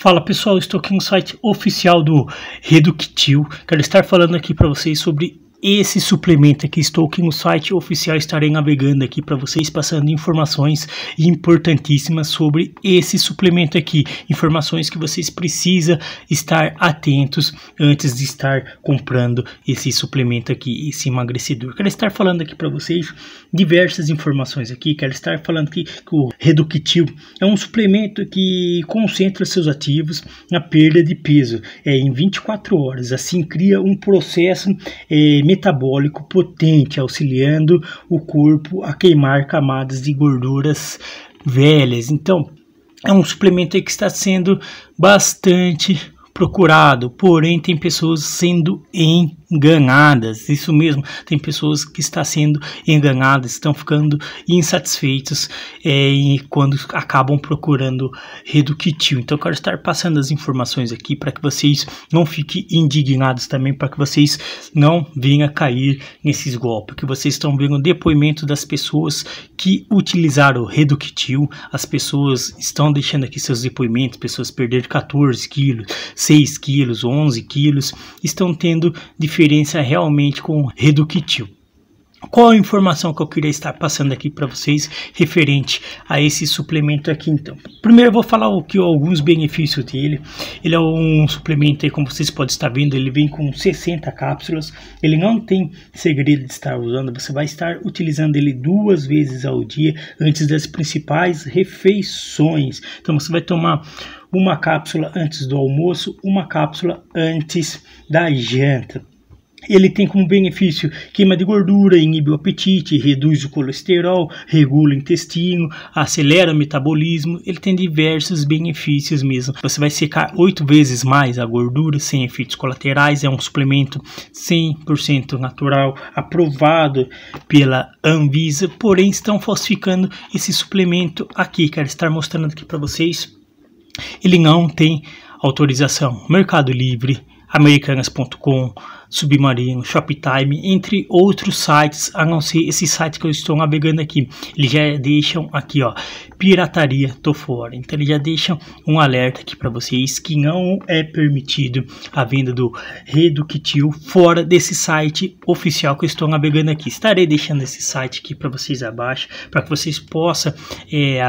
Fala pessoal, estou aqui no site oficial do Reductil. Quero estar falando aqui para vocês sobre esse suplemento aqui. Estou aqui no site oficial, estarei navegando aqui para vocês, passando informações importantíssimas sobre esse suplemento aqui. Informações que vocês precisam estar atentos antes de estar comprando esse suplemento aqui, esse emagrecedor. Quero estar falando aqui para vocês diversas informações aqui. Quero estar falando aqui que o Reductil é um suplemento que concentra seus ativos na perda de peso é, em 24 horas. Assim cria um processo é, metabólico potente, auxiliando o corpo a queimar camadas de gorduras velhas. Então, é um suplemento que está sendo bastante procurado, porém tem pessoas sendo em enganadas. Isso mesmo, tem pessoas que estão sendo enganadas, estão ficando insatisfeitas é, quando acabam procurando reductil. Então, eu quero estar passando as informações aqui para que vocês não fiquem indignados também, para que vocês não venham a cair nesses golpes, que vocês estão vendo depoimento das pessoas que utilizaram o reductil, as pessoas estão deixando aqui seus depoimentos, pessoas perderam 14 quilos, 6 quilos, 11 quilos, estão tendo dificuldades diferença realmente com o reductil. Qual a informação que eu queria estar passando aqui para vocês referente a esse suplemento aqui então? Primeiro eu vou falar o que alguns benefícios dele. Ele é um suplemento aí, como vocês podem estar vendo, ele vem com 60 cápsulas. Ele não tem segredo de estar usando, você vai estar utilizando ele duas vezes ao dia antes das principais refeições. Então você vai tomar uma cápsula antes do almoço, uma cápsula antes da janta. Ele tem como benefício queima de gordura, inibe o apetite, reduz o colesterol, regula o intestino, acelera o metabolismo. Ele tem diversos benefícios mesmo. Você vai secar oito vezes mais a gordura sem efeitos colaterais. É um suplemento 100% natural, aprovado pela Anvisa. Porém, estão falsificando esse suplemento aqui. Quero estar mostrando aqui para vocês. Ele não tem autorização. Mercado Livre, americanas.com Submarino, Shoptime, entre outros sites, a não ser esse site que eu estou navegando aqui. Eles já deixam aqui, ó, pirataria, tô fora. Então eles já deixam um alerta aqui para vocês que não é permitido a venda do Reductil fora desse site oficial que eu estou navegando aqui. Estarei deixando esse site aqui para vocês abaixo, para que vocês possam, é,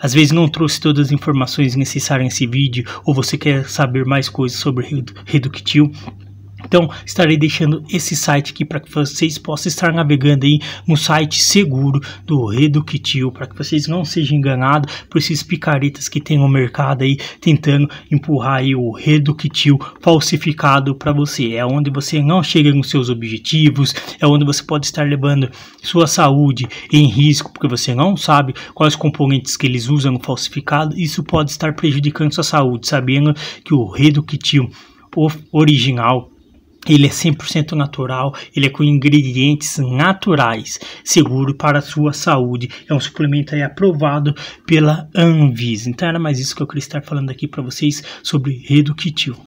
às vezes não trouxe todas as informações necessárias nesse vídeo, ou você quer saber mais coisas sobre Reductil, então, estarei deixando esse site aqui para que vocês possam estar navegando aí no site seguro do Reductil, para que vocês não sejam enganados por esses picaretas que tem no mercado aí tentando empurrar aí o Reductil falsificado para você. É onde você não chega nos seus objetivos, é onde você pode estar levando sua saúde em risco, porque você não sabe quais componentes que eles usam no falsificado. Isso pode estar prejudicando sua saúde, sabendo que o Reductil original ele é 100% natural, ele é com ingredientes naturais, seguro para a sua saúde. É um suplemento aprovado pela Anvisa. Então era mais isso que eu queria estar falando aqui para vocês sobre Reductil.